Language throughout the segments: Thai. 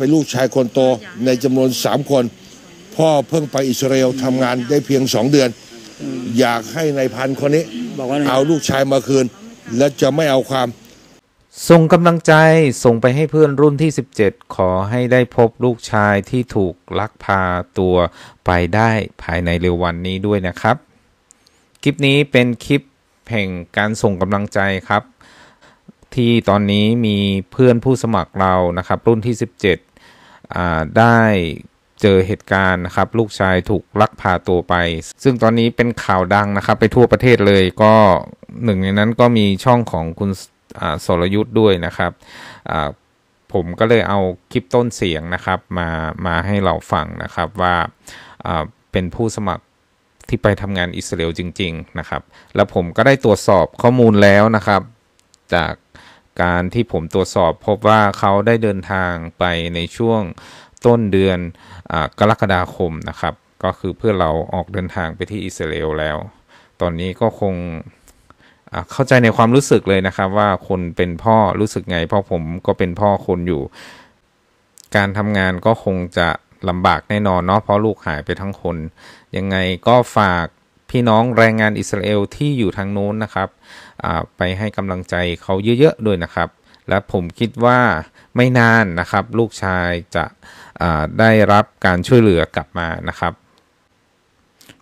เป็นลูกชายคนโตในจำนวนสามคนพ่อเพิ่งไปอิสราเอลทำงานได้เพียงสองเดือน อยากให้ในพันคนนี้เอาลูกชายมาคืน และจะไม่เอาความส่งกำลังใจส่งไปให้เพื่อนรุ่นที่ 17 ขอให้ได้พบลูกชายที่ถูกลักพาตัวไปได้ภายในเร็ววันนี้ด้วยนะครับ คลิปนี้เป็นคลิปแห่งการส่งกำลังใจครับที่ตอนนี้มีเพื่อนผู้สมัครเรานะครับรุ่นที่ 17ได้เจอเหตุการณ์นะครับลูกชายถูกลักพาตัวไปซึ่งตอนนี้เป็นข่าวดังนะครับ ไปทั่วประเทศเลยก็หนึ่งในนั้นก็มีช่องของคุณสรยุทธ์ด้วยนะครับ ผมก็เลยเอาคลิปต้นเสียงนะครับมามาให้เราฟังนะครับว่าเป็นผู้สมัครที่ไปทำงานอิสราเอลจริงๆนะครับ แล้วผมก็ได้ตรวจสอบข้อมูลแล้วนะครับจากการที่ผมตรวจสอบพบว่าเขาได้เดินทางไปในช่วงต้นเดือนอกรกฎาคมนะครับ ก็คือเพื่อเราออกเดินทางไปที่อิสราเอลแล้ว ตอนนี้ก็คงเข้าใจในความรู้สึกเลยนะครับว่าคนเป็นพ่อรู้สึกไง เพราะผมก็เป็นพ่อคนอยู่ การทำงานก็คงจะลำบากแน่นอนเนาะเพราะลูกหายไปทั้งคน ยังไงก็ฝากพี่น้องแรงงานอิสราเอลที่อยู่ทางนู้นนะครับไปให้กำลังใจเขาเยอะๆด้วยนะครับ และผมคิดว่าไม่นานนะครับ ลูกชายจะได้รับการช่วยเหลือกลับมานะครับ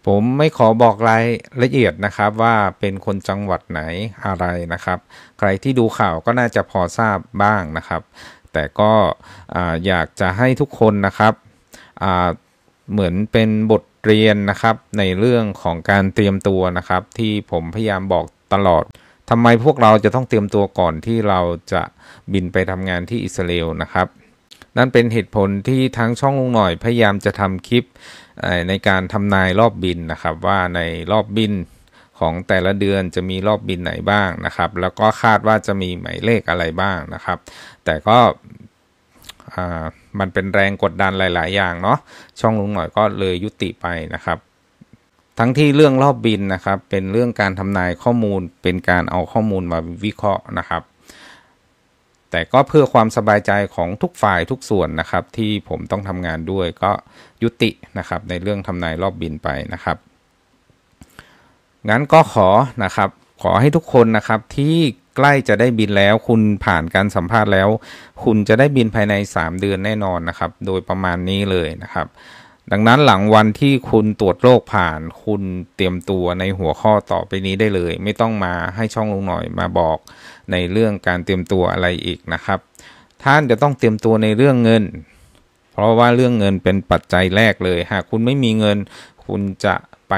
ผมไม่ขอบอกรายละเอียดนะครับว่าเป็นคนจังหวัดไหนอะไรนะครับ ใครที่ดูข่าวก็น่าจะพอทราบบ้างนะครับ แต่ก็อยากจะให้ทุกคนนะครับเหมือนเป็นบทเรียนนะครับ ในเรื่องของการเตรียมตัวนะครับ ที่ผมพยายามบอกตลอดทำไมพวกเราจะต้องเตรียมตัวก่อนที่เราจะบินไปทำงานที่อิสราเอลนะครับ นั่นเป็นเหตุผลที่ทั้งช่องลุงหน่อยพยายามจะทำคลิปในการทำนายรอบบินนะครับ ว่าในรอบบินของแต่ละเดือนจะมีรอบบินไหนบ้างนะครับ แล้วก็คาดว่าจะมีหมายเลขอะไรบ้างนะครับ แต่ก็มันเป็นแรงกดดันหลาย ๆ อย่างเนาะช่องลุงหน่อยก็เลยยุติไปนะครับทั้งที่เรื่องรอบบินนะครับ เป็นเรื่องการทำนายข้อมูลเป็นการเอาข้อมูลมาวิเคราะห์นะครับ แต่ก็เพื่อความสบายใจของทุกฝ่ายทุกส่วนนะครับ ที่ผมต้องทำงานด้วยก็ยุตินะครับในเรื่องทำนายรอบบินไปนะครับงั้นก็ขอนะครับขอให้ทุกคนนะครับที่ใกล้จะได้บินแล้ว คุณผ่านการสัมภาษณ์แล้ว คุณจะได้บินภายใน 3 เดือนแน่นอนนะครับ โดยประมาณนี้เลยนะครับดังนั้นหลังวันที่คุณตรวจโรคผ่าน คุณเตรียมตัวในหัวข้อต่อไปนี้ได้เลย ไม่ต้องมาให้ช่องลงหน่อยมาบอกในเรื่องการเตรียมตัวอะไรอีกนะครับ ท่านจะต้องเตรียมตัวในเรื่องเงินเพราะว่าเรื่องเงินเป็นปัจจัยแรกเลย หากคุณไม่มีเงิน คุณจะไป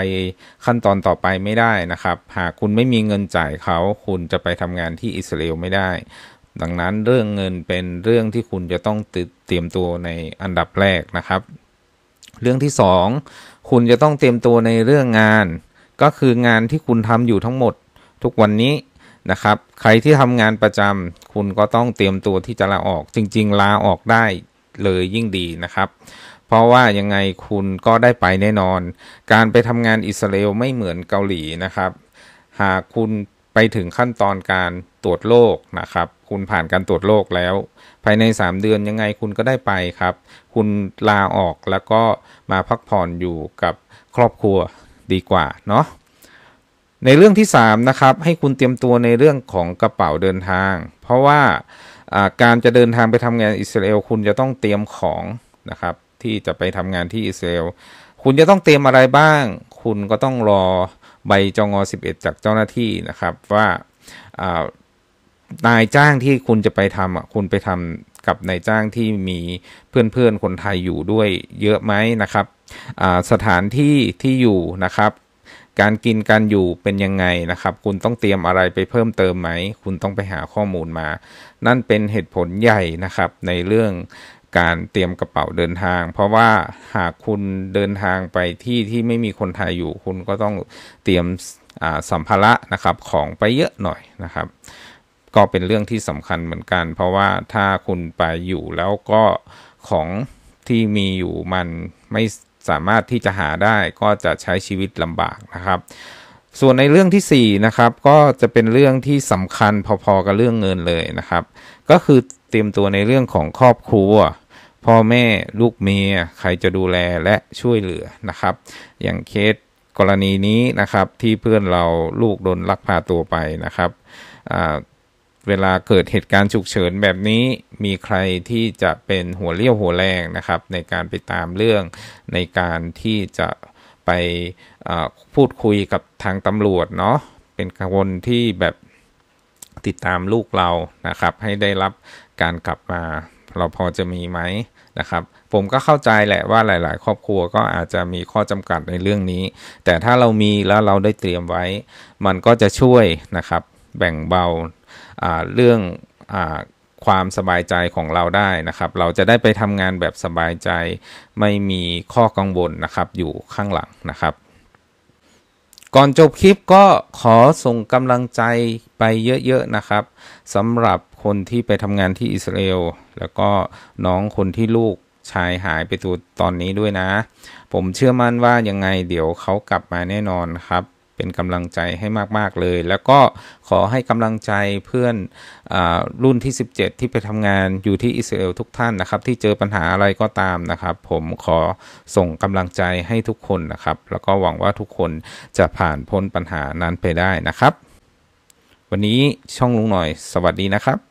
ขั้นตอนต่อไปไม่ได้นะครับ หากคุณไม่มีเงินจ่ายเขา คุณจะไปทำงานที่อิสราเอลไม่ได้ ดังนั้นเรื่องเงินเป็นเรื่องที่คุณจะต้องเตรียมตัวในอันดับแรกนะครับเรื่องที่ 2 คุณจะต้องเตรียมตัวในเรื่องงาน ก็คืองานที่คุณ ทำอยู่ทั้งหมด ทุกวันนี้นะครับ ใครที่ทำงานประจำคุณก็ต้องเตรียมตัวที่จะลาออกจริงๆ ลาออกได้เลยยิ่งดีนะครับ เพราะว่ายังไงคุณก็ได้ไปแน่นอน การไปทำงานอิสราเอลไม่เหมือนเกาหลีนะครับ หากคุณไปถึงขั้นตอนการตรวจโรคนะครับคุณผ่านการตรวจโรคแล้ว ภายใน 3 เดือนยังไงคุณก็ได้ไปครับคุณลาออกแล้วก็มาพักผ่อนอยู่กับครอบครัวดีกว่าเนาะในเรื่องที่ 3 นะครับให้คุณเตรียมตัวในเรื่องของกระเป๋าเดินทางเพราะว่าการจะเดินทางไปทำงานอิสราเอลคุณจะต้องเตรียมของนะครับที่จะไปทำงานที่อิสราเอลคุณจะต้องเตรียมอะไรบ้าง คุณก็ต้องรอใบจงอ11จากเจ้าหน้าที่นะครับว่านายจ้างที่คุณจะไปทำคุณไปทำกับนายจ้างที่มีเพื่อนๆคนไทยอยู่ด้วยเยอะไหมนะครับสถานที่ที่อยู่นะครับ การกินการอยู่เป็นยังไงนะครับ คุณต้องเตรียมอะไรไปเพิ่มเติมไหม คุณต้องไปหาข้อมูลมา นั่นเป็นเหตุผลใหญ่นะครับในเรื่องการเตรียมกระเป๋าเดินทาง เพราะว่าหากคุณเดินทางไปที่ที่ไม่มีคนไทยอยู่คุณก็ต้องเตรียมสัมภาระนะครับของไปเยอะหน่อยนะครับ ก็เป็นเรื่องที่สำคัญเหมือนกัน เพราะว่าถ้าคุณไปอยู่แล้วก็ของที่มีอยู่มันไม่สามารถที่จะหาได้ก็จะใช้ชีวิตลำบากนะครับ ส่วนในเรื่องที่4นะครับก็จะเป็นเรื่องที่สำคัญพอๆกับเรื่องเงินเลยนะครับก็คือเตรียมตัวในเรื่องของครอบครัวพ่อแม่ลูกเมียใครจะดูแลและช่วยเหลือนะครับ อย่างเคสกรณีนี้นะครับที่เพื่อนเราลูกโดนลักพาตัวไปนะครับเวลาเกิดเหตุการณ์ฉุกเฉินแบบนี้มีใครที่จะเป็นหัวเลี้ยวหัวแรงนะครับ ในการไปตามเรื่องในการที่จะไปพูดคุยกับทางตำรวจเนาะเป็นคนที่แบบติดตามลูกเรานะครับ ให้ได้รับการกลับมาเราพอจะมีไหมนะครับ ผมก็เข้าใจแหละว่าหลาย ๆ ครอบครัวก็อาจจะมีข้อจำกัดในเรื่องนี้ แต่ถ้าเรามีแล้วเราได้เตรียมไว้ มันก็จะช่วยนะครับ แบ่งเบาเรื่องอความสบายใจของเราได้นะครับ เราจะได้ไปทำงานแบบสบายใจไม่มีข้อกังวลนะครับ อยู่ข้างหลังนะครับ ก่อนจบคลิปก็ขอส่งกำลังใจไปเยอะ ๆ นะครับสำหรับคนที่ไปทำงานที่อิสราเอลแล้วก็น้องคนที่ลูกชายหายไปตัวตอนนี้ด้วยนะ ผมเชื่อมั่นว่ายังไง เดี๋ยวเขากลับมาแน่นอนครับ เป็นกำลังใจให้มากๆเลย แล้วก็ขอให้กำลังใจเพื่อนอรุ่นที่ 17 ที่ไปทำงานอยู่ที่อิสราเอลทุกท่านนะครับ ที่เจอปัญหาอะไรก็ตามนะครับ ผมขอส่งกำลังใจให้ทุกคนนะครับ แล้วก็หวังว่าทุกคนจะผ่านพ้นปัญหานั้นไปได้นะครับ วันนี้ช่องลุงหน่อย สวัสดีนะครับ